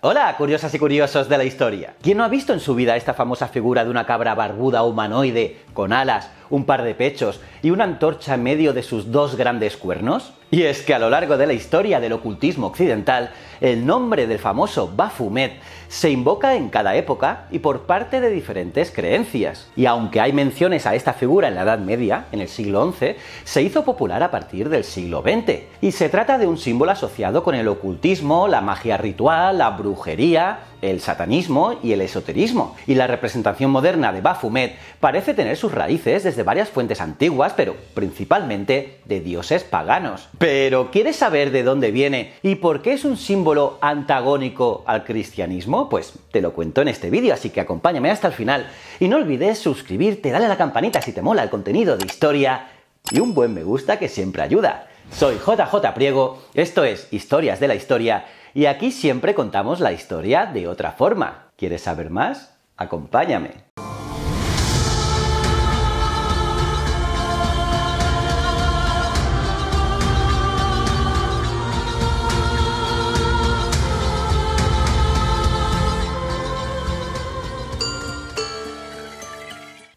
Hola, curiosas y curiosos de la historia. ¿Quién no ha visto en su vida esta famosa figura de una cabra barbuda humanoide, con alas, un par de pechos y una antorcha en medio de sus dos grandes cuernos? Y es que a lo largo de la historia del ocultismo occidental, el nombre del famoso Baphomet se invoca en cada época y por parte de diferentes creencias. Y aunque hay menciones a esta figura en la Edad Media, en el siglo XI, se hizo popular a partir del siglo XX. Y se trata de un símbolo asociado con el ocultismo, la magia ritual, la brujería, el satanismo y el esoterismo, y la representación moderna de Baphomet parece tener sus raíces desde varias fuentes antiguas, pero principalmente de dioses paganos. Pero, ¿quieres saber de dónde viene y por qué es un símbolo antagónico al cristianismo? Pues te lo cuento en este vídeo, así que acompáñame hasta el final. Y no olvides suscribirte, dale a la campanita si te mola el contenido de historia y un buen me gusta que siempre ayuda. Soy JJ Priego, esto es Historias de la Historia, y aquí siempre contamos la historia de otra forma. ¿Quieres saber más? Acompáñame.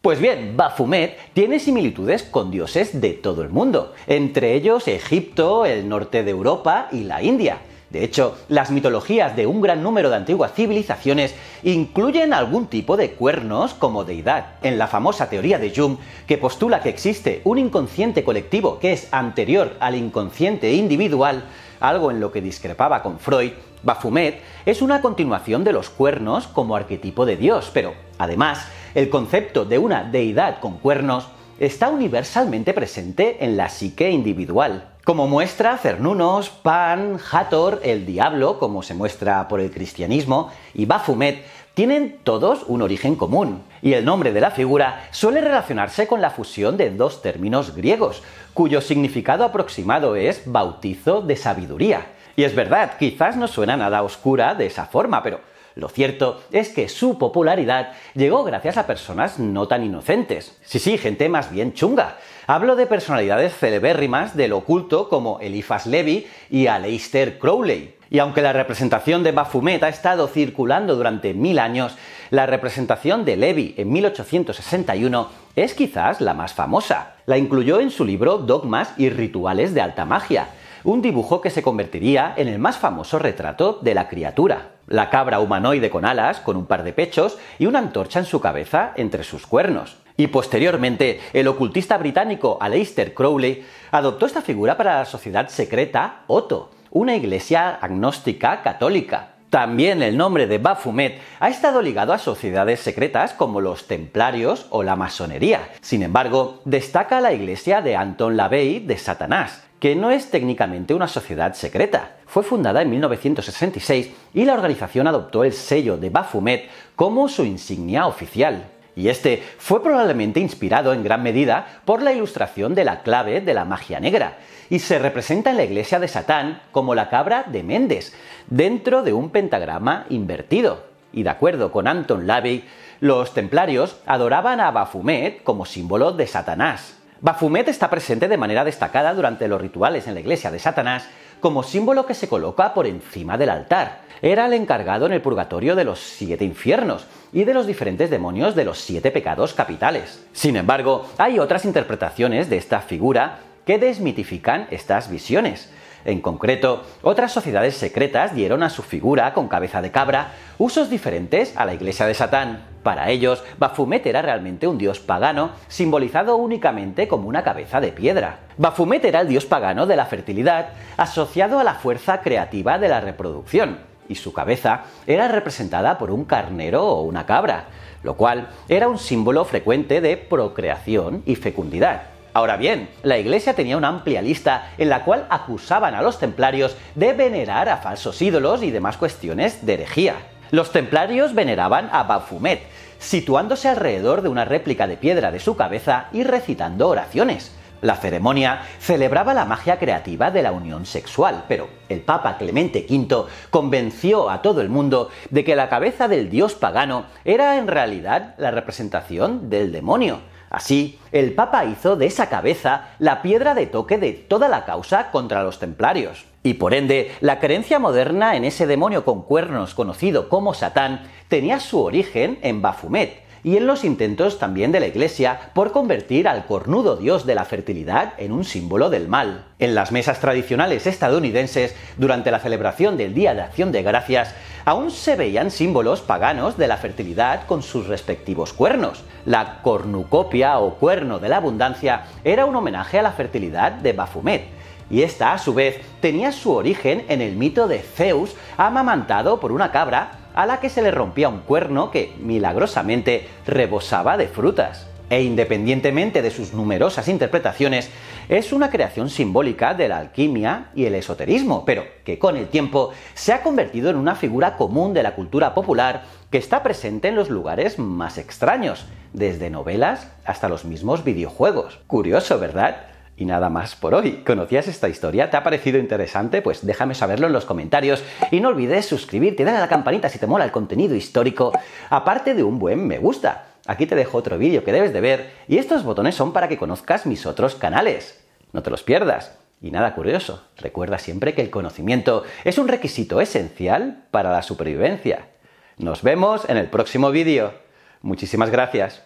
Pues bien, Bafumet tiene similitudes con dioses de todo el mundo, entre ellos Egipto, el norte de Europa y la India. De hecho, las mitologías de un gran número de antiguas civilizaciones incluyen algún tipo de cuernos como deidad. En la famosa teoría de Jung, que postula que existe un inconsciente colectivo que es anterior al inconsciente individual, algo en lo que discrepaba con Freud, Baphomet es una continuación de los cuernos como arquetipo de Dios, pero además el concepto de una deidad con cuernos está universalmente presente en la psique individual. Como muestra Cernunos, Pan, Hathor, el diablo, como se muestra por el cristianismo, y Baphomet tienen todos un origen común, y el nombre de la figura suele relacionarse con la fusión de dos términos griegos, cuyo significado aproximado es bautizo de sabiduría. Y es verdad, quizás no suena nada oscura de esa forma, pero lo cierto es que su popularidad llegó gracias a personas no tan inocentes. Sí, sí, gente más bien chunga. Hablo de personalidades celebérrimas del oculto como Eliphas Levy y Aleister Crowley. Y aunque la representación de Baphomet ha estado circulando durante mil años, la representación de Levy en 1861 es quizás la más famosa. La incluyó en su libro Dogmas y Rituales de Alta Magia un dibujo que se convertiría en el más famoso retrato de la criatura. La cabra humanoide con alas, con un par de pechos y una antorcha en su cabeza entre sus cuernos. Y posteriormente, el ocultista británico Aleister Crowley adoptó esta figura para la sociedad secreta Otto, una iglesia agnóstica católica. También el nombre de Baphomet ha estado ligado a sociedades secretas como los templarios o la masonería. Sin embargo, destaca la iglesia de Anton LaVey de Satanás, que no es técnicamente una sociedad secreta. Fue fundada en 1966 y la organización adoptó el sello de Bafumet como su insignia oficial. Y este fue probablemente inspirado en gran medida por la ilustración de la clave de la magia negra, y se representa en la iglesia de Satán como la cabra de Méndez, dentro de un pentagrama invertido. Y de acuerdo con Anton Lavey, los templarios adoraban a Bafumet como símbolo de Satanás, Bafumet está presente de manera destacada durante los rituales en la iglesia de Satanás como símbolo que se coloca por encima del altar. Era el encargado en el purgatorio de los siete infiernos y de los diferentes demonios de los siete pecados capitales. Sin embargo, hay otras interpretaciones de esta figura que desmitifican estas visiones. En concreto, otras sociedades secretas dieron a su figura con cabeza de cabra usos diferentes a la iglesia de Satán. Para ellos, Bafumet era realmente un dios pagano, simbolizado únicamente como una cabeza de piedra. Bafumet era el dios pagano de la fertilidad, asociado a la fuerza creativa de la reproducción, y su cabeza era representada por un carnero o una cabra, lo cual era un símbolo frecuente de procreación y fecundidad. Ahora bien, la Iglesia tenía una amplia lista en la cual acusaban a los templarios de venerar a falsos ídolos y demás cuestiones de herejía. Los templarios veneraban a Baphomet, situándose alrededor de una réplica de piedra de su cabeza y recitando oraciones. La ceremonia celebraba la magia creativa de la unión sexual, pero el Papa Clemente V convenció a todo el mundo de que la cabeza del dios pagano era en realidad la representación del demonio. Así, el Papa hizo de esa cabeza la piedra de toque de toda la causa contra los templarios. Y por ende, la creencia moderna en ese demonio con cuernos conocido como Satán tenía su origen en Bafumet y en los intentos también de la Iglesia por convertir al cornudo dios de la fertilidad en un símbolo del mal. En las mesas tradicionales estadounidenses, durante la celebración del Día de Acción de Gracias, aún se veían símbolos paganos de la fertilidad con sus respectivos cuernos. La cornucopia o cuerno de la abundancia era un homenaje a la fertilidad de Bafumet, y esta a su vez tenía su origen en el mito de Zeus amamantado por una cabra a la que se le rompía un cuerno que milagrosamente rebosaba de frutas e independientemente de sus numerosas interpretaciones, es una creación simbólica de la alquimia y el esoterismo, pero que con el tiempo se ha convertido en una figura común de la cultura popular que está presente en los lugares más extraños, desde novelas hasta los mismos videojuegos. Curioso, ¿verdad? Y nada más por hoy. ¿Conocías esta historia? ¿Te ha parecido interesante? Pues déjame saberlo en los comentarios y no olvides suscribirte y darle a la campanita si te mola el contenido histórico, aparte de un buen me gusta. Aquí te dejo otro vídeo que debes de ver y estos botones son para que conozcas mis otros canales. No te los pierdas. Y nada curioso, recuerda siempre que el conocimiento es un requisito esencial para la supervivencia. Nos vemos en el próximo vídeo. Muchísimas gracias.